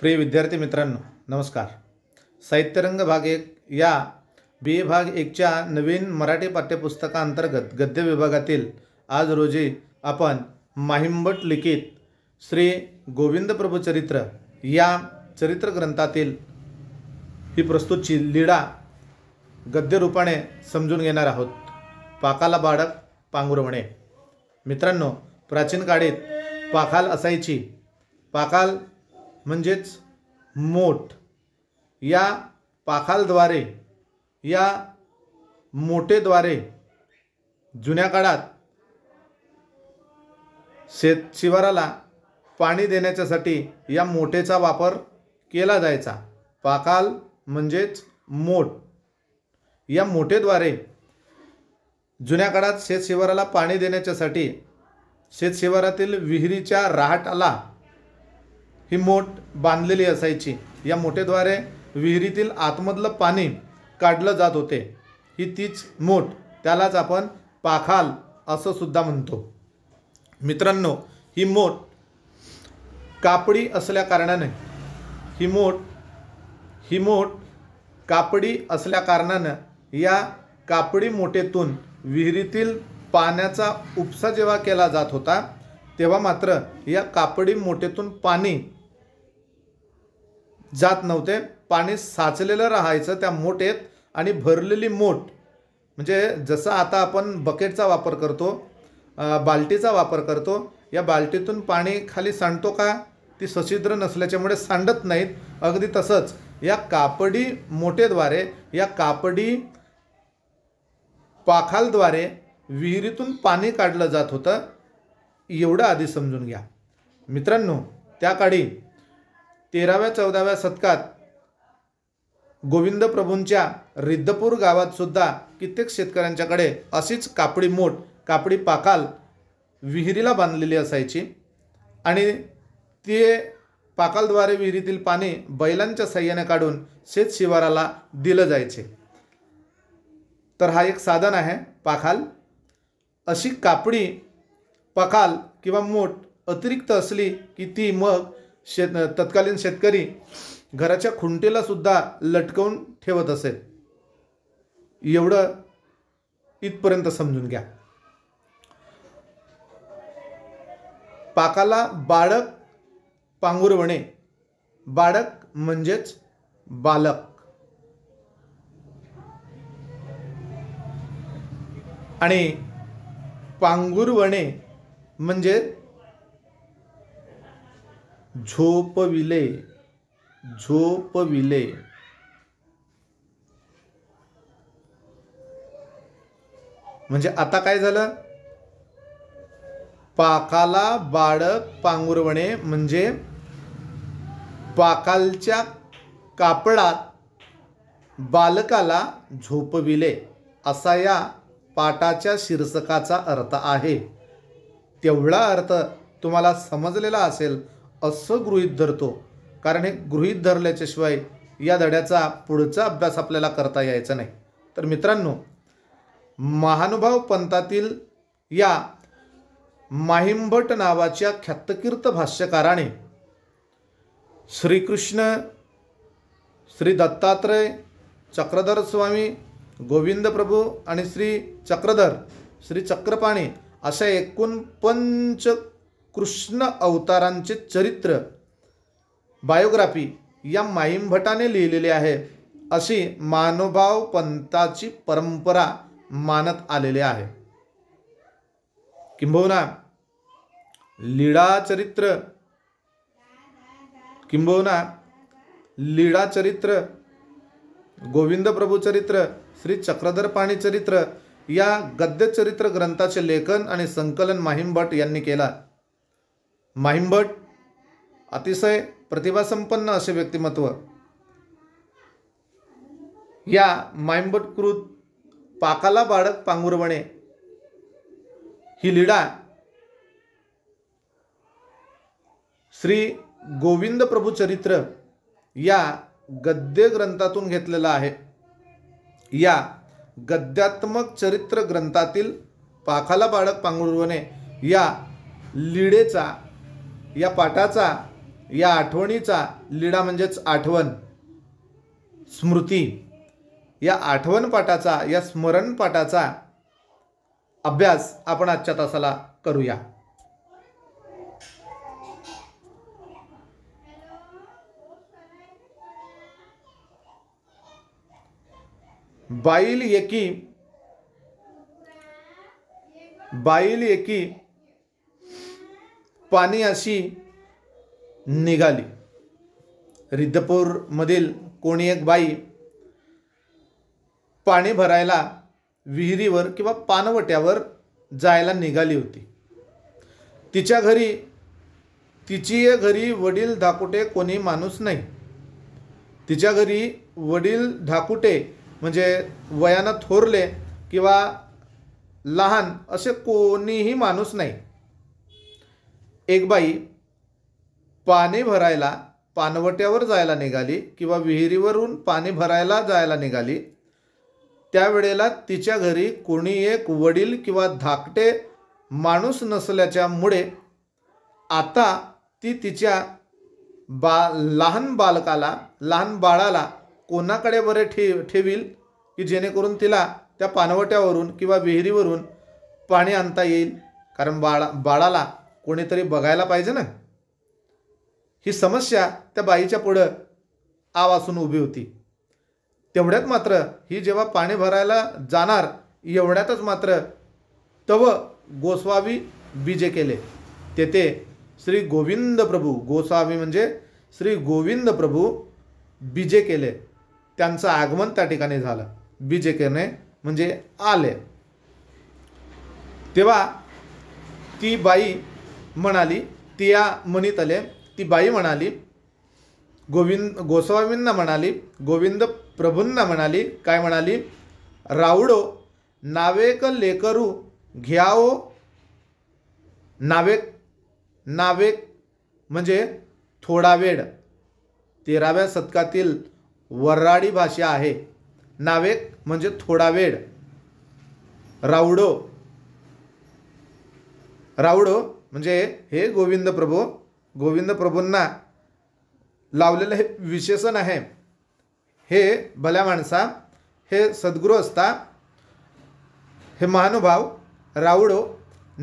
प्रिय विद्यार्थी मित्रांनो नमस्कार साहित्यरंग भाग एक या बी भाग एकच्या नवीन मराठी पाठ्यपुस्तकांतर्गत गद्य विभागातील आज रोजी आपण माहिंबट लिखित श्री गोविंद चरित्र या चरित्र ग्रंथातील ही प्रस्तुतची गद्य गद्यरूपाने समजून घेणार आहोत पाकाला बाळक पांघुरवणे मित्रांनो प्राचीन काळीत पाखाल असायची पाखाल म्हणजेच मोठ या पाखालद्वारे या मोठेद्वारे जुन्या काळात शेत शिवाराला पाणी देण्याच्यासाठी या मोठेचा वापर केला जायचा पाखाल म्हणजेच मोठ या मोठेद्वारे जुन्या काळात शेतशिवाराला पाणी देण्याच्यासाठी शेतशिवारातील विहिरीच्या राहटाला ही मोठ बांधलेली असायची या मोठेद्वारे विहिरीतील आतमधलं पाणी काढलं जात होते ही तीच मोठ त्यालाच आपण पाखाल असं सुद्धा म्हणतो मित्रांनो ही मोठ कापडी असल्या कारणाने ही मोठ ही मोठ कापडी असल्या कारणानं या कापडी मोठेतून विहिरीतील पाण्याचा उपसा जेव्हा केला जात होता तेव्हा मात्र या कापडी मोठेतून पाणी जात नव्हते पाणी साचलेलं राहायचं त्या मोठेत आणि भरलेली मोठ म्हणजे जसं आता आपण बकेटचा वापर करतो बाल्टीचा वापर करतो या बाल्टीतून पाणी खाली सांडतो का ती सछिद्र नसल्याच्यामुळे सांडत नाहीत अगदी तसंच या कापडी मोठेद्वारे या कापडी पाखालद्वारे विहिरीतून पाणी काढलं जात होतं एवढं आधी समजून घ्या मित्रांनो त्या काळी तेराव्या चौदाव्या शतकात गोविंद प्रभूंच्या रिद्धपूर गावात सुद्धा कित्येक शेतकऱ्यांच्याकडे अशीच कापडी मोठ कापडी पाकाल विहिरीला बांधलेली असायची आणि ते पाकालद्वारे विहिरीतील पाणी बैलांच्या सह्याने काढून शेत शिवाराला दिलं जायचे तर हा एक साधन आहे पाखाल अशी कापडी पाखाल किंवा मोठ अतिरिक्त असली की ती मग शेत तत्कालीन शेतकरी घराच्या खुंटेला सुद्धा लटकवून ठेवत असेल एवढं इथपर्यंत समजून घ्या पाकाला बाळक पांगुरवणे बाळक म्हणजेच बालक आणि पांगुरवणे म्हणजे झोपविले झोपविले म्हणजे आता काय झालं पाकाला बाळ पांगुरवणे म्हणजे पाकालच्या कापडात बालकाला झोपविले असा या पाटाच्या शीर्षकाचा अर्थ आहे तेवढा अर्थ तुम्हाला समजलेला असेल असं गृहित धरतो कारण हे गृहीत धरल्याच्याशिवाय या धड्याचा पुढचा अभ्यास आपल्याला करता यायचा नाही तर मित्रांनो महानुभाव पंथातील या माहिंभट नावाच्या ख्यातकीर्त भाष्यकाराने श्रीकृष्ण श्री दत्तात्रय चक्रधर स्वामी गोविंद प्रभू आणि श्री चक्रधर श्री चक्रपाणी अशा एकूण पंच कृष्ण अवतारांचे चरित्र बायोग्राफी या माहीमभटाने लिहिलेली आहे अशी मानोभाव पंथाची परंपरा मानत आलेली आहे किंबहुना लीळा चरित्र किंबहुना लीळा चरित्र गोविंद प्रभू चरित्र श्री चक्रधर पाणी चरित्र या गद्यचरित्र ग्रंथाचे लेखन आणि संकलन माहीमभट यांनी केला माहिंभट अतिशय प्रतिभासंपन्न असे व्यक्तिमत्व या माहिंभटकृत पाकाला बाळक पांगुरवणे ही लीडा श्री गोविंद प्रभू चरित्र या गद्य ग्रंथातून घेतलेला आहे या गद्यात्मक चरित्र ग्रंथातील पाखाला बाळक पांगुरवणे या लीडेचा या पाठाचा या आठवणीचा लीडा म्हणजेच आठवण स्मृती या आठवण पाठाचा या स्मरण पाठाचा अभ्यास आपण आजच्या तासाला करूया बाईल एकी बाईल एकी पाने अशी निघाली रिद्धपूरमधील कोणी एक बाई पाणी भरायला विहिरीवर किंवा पानवट्यावर जायला निघाली होती तिच्या घरी तिची घरी वडील धाकुटे कोणी माणूस नाही तिच्या घरी वडील धाकुटे म्हणजे वयानं थोरले किंवा लहान असे कोणीही माणूस नाही एक बाई पाणी भरायला पानवट्यावर जायला निघाली किंवा विहिरीवरून पाणी भरायला जायला निघाली त्यावेळेला तिच्या घरी कोणी एक वडील किंवा धाकटे माणूस नसल्याच्यामुळे आता ती तिच्या बा लहान बालकाला लहान बाळाला कोणाकडे बरे ठे ठेवील की जेणेकरून तिला त्या पानवट्यावरून किंवा विहिरीवरून पाणी आणता येईल कारण बाळा बाळाला कोणीतरी बघायला पाहिजे ना ही समस्या त्या बाईच्या पुढं आवासून उभी होती तेवढ्यात मात्र ही जेव्हा पाणी भरायला जाणार एवढ्यातच मात्र तव गोस्वामी बीजे केले तेथे श्री गोविंद प्रभू गोस्वामी म्हणजे श्री गोविंद प्रभू बीजे केले त्यांचं आगमन त्या ठिकाणी झालं बीजे केले म्हणजे आले तेव्हा ती बाई म्हणाली ती या म्हणितले ती बाई म्हणाली गोविंद गोस्वामींना म्हणाली गोविंद प्रभूंना म्हणाली काय म्हणाली रावडो नावेक लेकरू घ्याओ नावेक नावेक म्हणजे थोडा वेळ तेराव्या शतकातील वर्राडी भाषा आहे नावेक म्हणजे थोडा वेळ रावडो रावडो म्हणजे हे गोविंद प्रभू गोविंद प्रभूंना लावलेलं हे विशेषण आहे हे भल्या माणसा हे सद्गुरू असता हे महानुभाव रावडो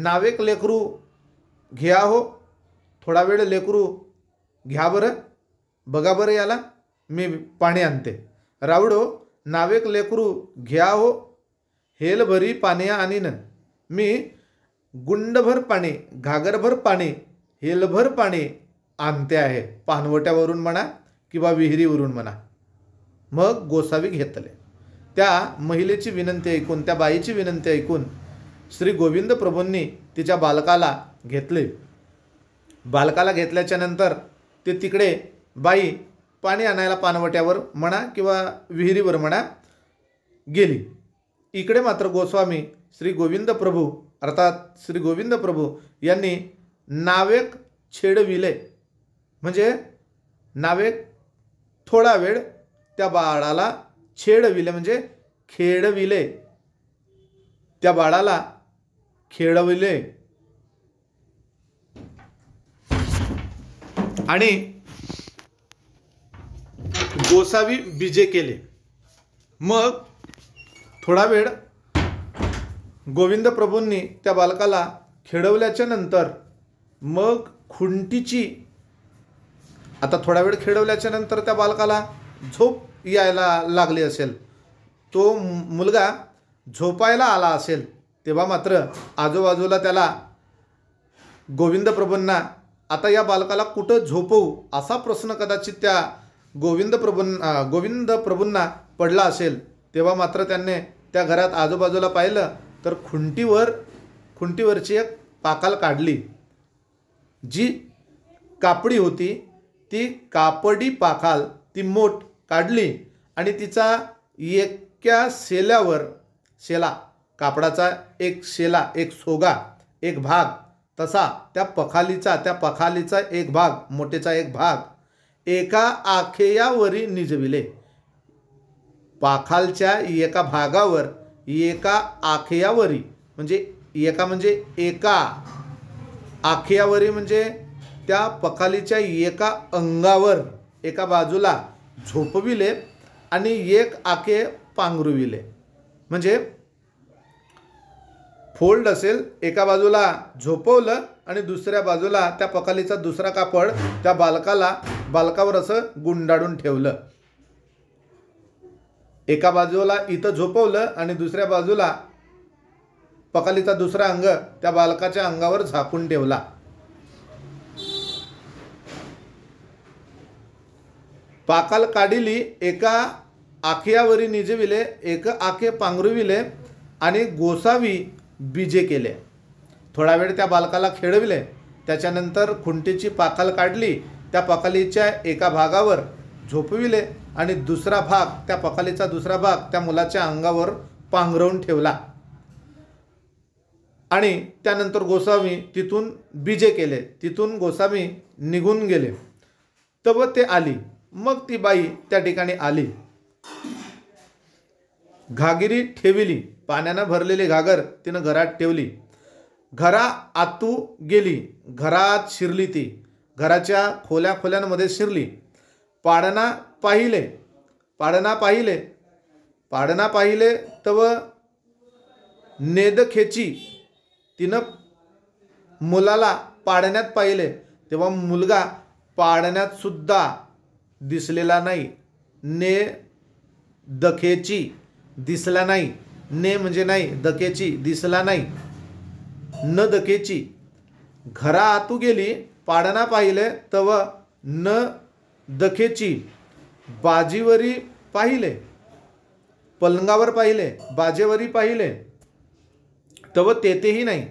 नावेक लेकरू घ्या हो थोडा वेळ लेकरू घ्या बरं बघा बरं याला मी पाणी आणते रावडो नावेक लेकरू घ्या हो हेल भरी पाण्या आणीन मी गुंडभर पाणी घागरभर पाणी हेलभर पाणी आणते आहे पानवट्यावरून म्हणा किंवा विहिरीवरून म्हणा मग गोसावी घेतले त्या महिलेची विनंती ऐकून त्या बाईची विनंती ऐकून श्री गोविंद प्रभूंनी तिच्या बालकाला घेतले बालकाला घेतल्याच्या नंतर ते तिकडे बाई पाणी आणायला पानवट्यावर म्हणा किंवा विहिरीवर म्हणा गेली इकडे मात्र गोस्वामी श्री गोविंद प्रभू अर्थात श्री गोविंद प्रभू यांनी नावेक छेडविले म्हणजे नावेक थोडा वेळ त्या बाळाला छेडविले म्हणजे खेडविले त्या बाळाला खेळविले आणि गोसावी बीजे केले मग थोडा वेळ गोविंद प्रभूंनी त्या बालकाला खेळवल्याच्या नंतर मग खुंटीची आता थोडा वेळ खेळवल्याच्या नंतर त्या बालकाला झोप यायला लागली असेल तो मुलगा झोपायला आला असेल तेव्हा मात्र आजूबाजूला त्याला गोविंद प्रभूंना आता या बालकाला कुठं झोपवू असा प्रश्न कदाचित त्या गोविंद प्रभूं गोविंद प्रभूंना पडला असेल तेव्हा मात्र त्यांनी त्या घरात आजूबाजूला पाहिलं तर खुंटीवर खुंटीवरची एक पाकाल काढली जी कापडी होती ती कापडी पाखाल ती मोठ काढली आणि तिचा एक्या शेल्यावर शेला कापडाचा एक शेला एक सोगा एक भाग तसा त्या पखालीचा त्या पखालीचा एक भाग मोठेचा एक भाग एका आखेयावरी निजविले पाखालच्या एका भागावर एका आखयावरी म्हणजे एका म्हणजे एका आखियावरी म्हणजे त्या पखालीच्या एका अंगावर एका बाजूला झोपविले आणि एक आखे पांघरुविले म्हणजे फोल्ड असेल एका बाजूला झोपवलं आणि दुसऱ्या बाजूला त्या पखालीचा दुसरा कापड त्या बालकाला बालकावर असं गुंडाळून ठेवलं एका बाजूला इथं झोपवलं आणि दुसऱ्या बाजूला पकालीचा दुसरा अंग त्या बालकाच्या अंगावर झाकून ठेवला पाकाल काढिली एका आखियावरी निजविले एक आखे पांघरुविले आणि गोसावी बीजे केले थोडा वेळ त्या बालकाला खेळविले त्याच्यानंतर खुंटीची पाकाल काढली त्या पाकालीच्या एका भागावर झोपविले आणि दुसरा भाग त्या पकालीचा दुसरा भाग त्या मुलाच्या अंगावर पांघरवून ठेवला आणि त्यानंतर गोसावी तिथून बीजे केले तिथून गोसावी निघून गेले तब ते आली मग ती बाई त्या ठिकाणी आली घागिरी ठेविली पाण्यानं भरलेली घागर तिनं घरात ठेवली घरा आतू गेली घरात शिरली ती घराच्या खोल्या खोल्यांमध्ये शिरली पाडना पाहिले पाडना पाहिले पाडना पाहिले तव नेदखेची तिनं मुलाला पाडण्यात पाहिले तेव्हा मुलगा पाडण्यात सुद्धा दिसलेला नाही ने दखेची दिसला नाही ने म्हणजे नाही दखेची दिसला नाही न दखेची घरा आतू गेली पाडना पाहिले तव न दखेची बाजीवरी पाहिले पलंगावर पाहिले बाजेवरी पाहिले तव तेथेही नाही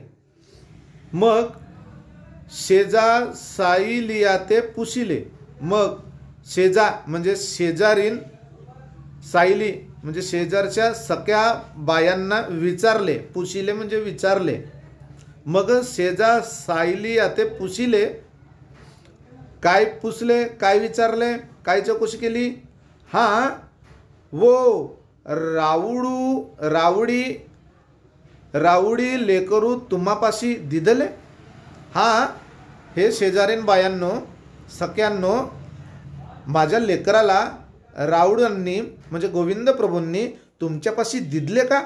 मग शेजा साईलिया ते पुशिले मग शेजा म्हणजे शेजारीन सायली म्हणजे शेजारच्या सख्या बायांना विचारले पुशिले म्हणजे विचारले मग शेजा सायली आते पुशिले काय पुसले काय विचारले काय चौकशी केली हां वो रावडू रावडी रावडी लेकरू तुम्हापाशी दिदले हां हे शेजारीन बायांनो सख्यांनो माझ्या लेकराला रावडांनी म्हणजे गोविंद प्रभूंनी तुमच्यापाशी दिदले का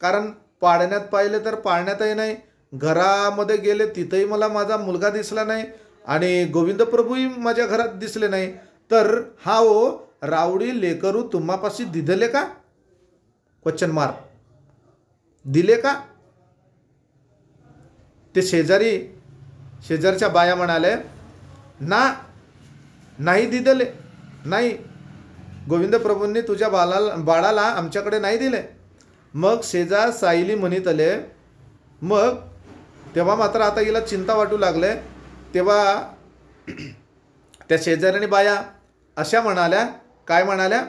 कारण पाळण्यात पाहिले तर पाळण्यातही नाही घरामध्ये गेले तिथंही मला माझा मुलगा दिसला नाही आणि गोविंद प्रभूही माझ्या घरात दिसले नाही तर हा ओ रावडी लेकरू तुम्हापाशी दिधले का क्वेश्चन मार्क दिले का ते शेजारी शेजारच्या बाया म्हणाले ना नाही दिदले नाही गोविंद प्रभूंनी तुझ्या बाला बाळाला आमच्याकडे नाही दिले मग शेजार सायली म्हणितले मग तेव्हा मात्र आता हिला चिंता वाटू लागले तेव्हा त्या शेजाऱ्याने बाया अशा म्हणाल्या काय म्हणाल्या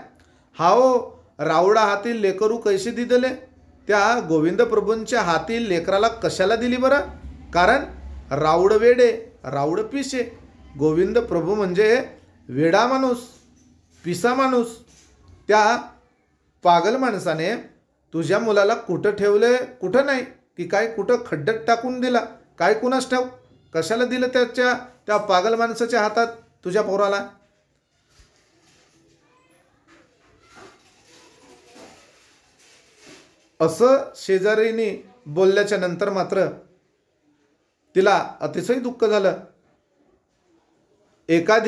हाओ रावडा हातील लेकरू कैसे दिदले त्या गोविंद प्रभूंच्या हातील लेकराला कशाला दिली बरं कारण रावड वेडे रावड पिसे गोविंद प्रभू म्हणजे वेडा माणूस पिसा माणूस त्या पागल माणसाने तुझ्या मुलाला कुठं ठेवले कुठं नाही की काय कुठं खड्ड्यात टाकून दिला काय कुणास ठाऊ कशाला दिलं त्याच्या त्या पागल माणसाच्या हातात तुझ्या पोराला असं शेजारीने बोलल्याच्या नंतर मात्र तिला अतिशय दुःख झालं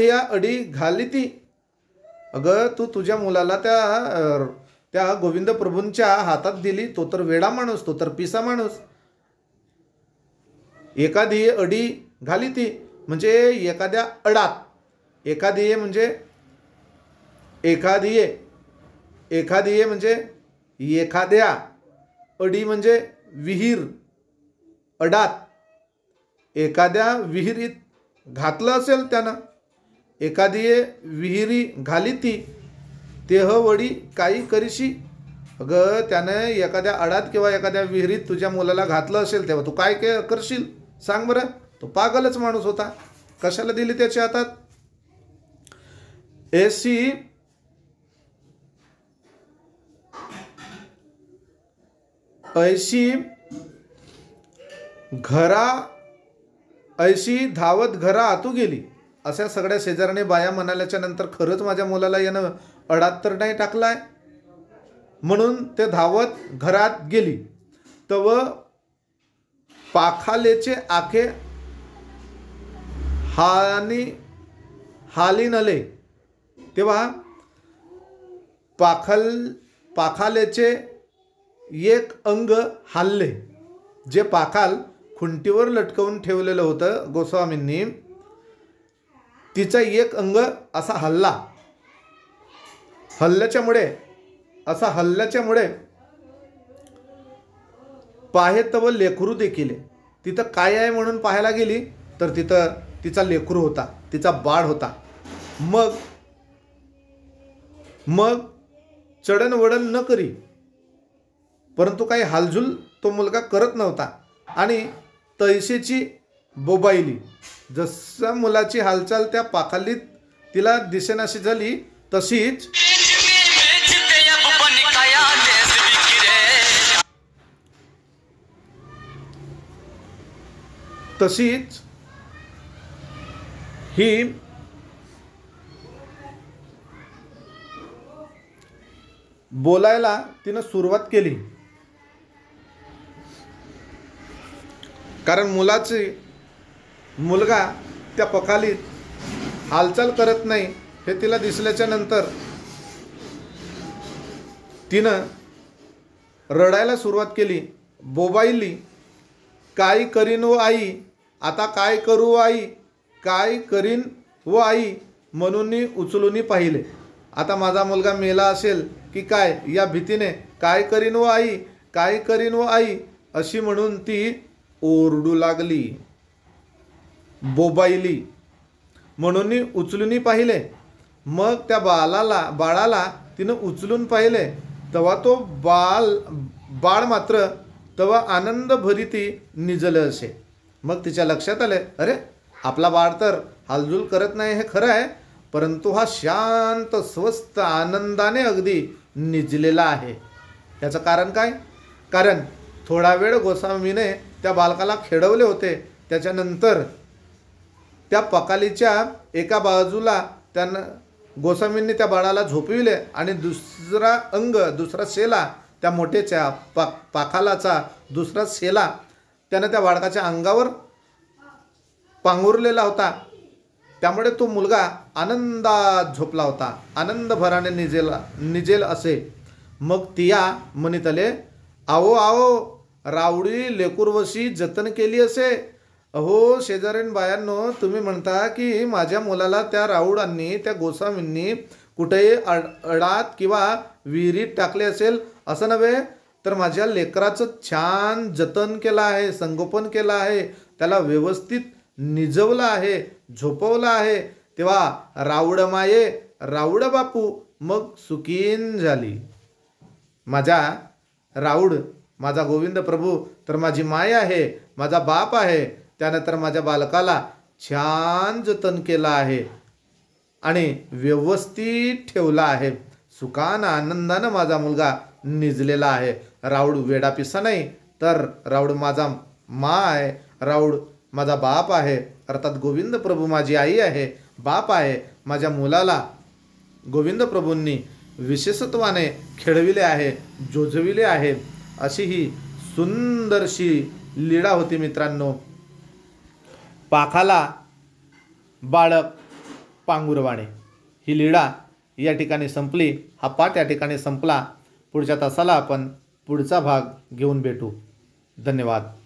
या अडी घाली ती अगं तू तुझ्या मुलाला त्या त्या गोविंद प्रभूंच्या हातात दिली तो तर वेडा माणूस तो तर पिसा माणूस एखादी अडी घाली ती म्हणजे एखाद्या अडात एखादी म्हणजे एखादी एखादी म्हणजे एखाद्या अडी म्हणजे विहीर अडात एखाद्या विहिरीत घातलं असेल त्यानं एखादी विहिरी घाली ती तेह वडी काही करीशी अगं त्यानं एखाद्या अडात किंवा एखाद्या विहिरीत तुझ्या मुलाला घातलं असेल तेव्हा तू काय करशील सांग बरं तो पागलच माणूस होता कशाला दिली त्याच्या हातात एसी ऐशी घरा ऐशी धावत घरा आतू गेली अशा सगळ्या शेजाराने बाया म्हणाल्याच्या नंतर खरंच माझ्या मुलाला यानं अडात्तर नाही टाकलाय म्हणून ते धावत घरात गेली तव पाखालेचे आखे हाली नले, तेव्हा पाखल पाखालेचे एक अंग हल्ले जे पाखाल खुंटीवर लटकवून ठेवलेलं होतं गोस्वामींनी तिचा एक अंग असा हल्ला हल्ल्याच्यामुळे असा हल्ल्याच्यामुळे पाहेत व लेखरू देखील तिथं काय आहे म्हणून पाहायला गेली तर तिथं तिचा लेखरू होता तिचा बाळ होता मग मग चढणवडण न करी परंतु काही हालझुल तो मुलगा करत नव्हता आणि तैसेची बोबाईली जसं मुलाची हालचाल त्या पाखालीत तिला दिसेनाशी झाली तशीच तशीच ही बोलायला तिनं सुरुवात केली कारण मुलाची मुलगा त्या पकालीत हालचाल करत नाही हे तिला दिसल्याच्या नंतर तिनं रडायला सुरुवात केली बोबाईली काही करीन व आई आता काय करू आई काय करीन व आई म्हणून उचलून पाहिले आता माझा मुलगा मेला असेल की काय या भीतीने काय करीन व आई काय करीन व आई अशी म्हणून ती ओरडू लागली बोबाईली म्हणून उचलून पाहिले मग त्या बालाला बाळाला तिनं उचलून पाहिले तेव्हा तो बाल बाळ मात्र तेव्हा आनंद ती निजलं असे मग तिच्या लक्षात आलं अरे आपला बाळ तर हालजूल करत नाही हे खरं आहे परंतु हा शांत स्वस्त आनंदाने अगदी निजलेला आहे याचं कारण काय कारण थोडा वेळ गोसावीने त्या बालकाला खेळवले होते त्याच्यानंतर त्या पकालीच्या एका बाजूला त्यानं गोसावींनी त्या बाळाला झोपविले आणि दुसरा अंग दुसरा शेला त्या मोठेच्या पा पाखालाचा दुसरा शेला त्यानं त्या बाळकाच्या अंगावर पांघुरलेला होता त्यामुळे तो मुलगा आनंदात झोपला होता आनंदभराने निजेला निजेल असे मग तिया म्हणितले आवो आवो रावडी लेकूरवशी जतन केली असे अहो शेजारीन बायांनो तुम्ही म्हणता की माझ्या मुलाला त्या राऊडांनी त्या गोसावींनी कुठेही अड अडात किंवा विहिरीत टाकले असेल असं नव्हे तर माझ्या लेकराचं छान जतन केलं आहे संगोपन केलं आहे त्याला व्यवस्थित निजवलं आहे झोपवलं आहे तेव्हा रावड माये रावड बापू मग सुकीन झाली माझ्या राऊड माझा गोविंद प्रभू तर माझी माय आहे माझा बाप आहे त्यानंतर माझ्या बालकाला छान जतन केलं आहे आणि व्यवस्थित ठेवला आहे सुखानं आनंदानं माझा मुलगा निजलेला आहे राऊड वेडापिसा नाही तर राऊड माझा मा आहे राऊड माझा बाप आहे अर्थात गोविंद प्रभू माझी आई आहे बाप आहे माझ्या मुलाला गोविंद प्रभूंनी विशेषत्वाने खेळविले आहे जोजविले आहे अशी ही सुंदरशी लीळा होती मित्रांनो पाखाला बाळक पांगुरवाणे ही लीळा या ठिकाणी संपली हा पाठ या ठिकाणी संपला पुढच्या तासाला आपण पुढचा भाग घेऊन भेटू धन्यवाद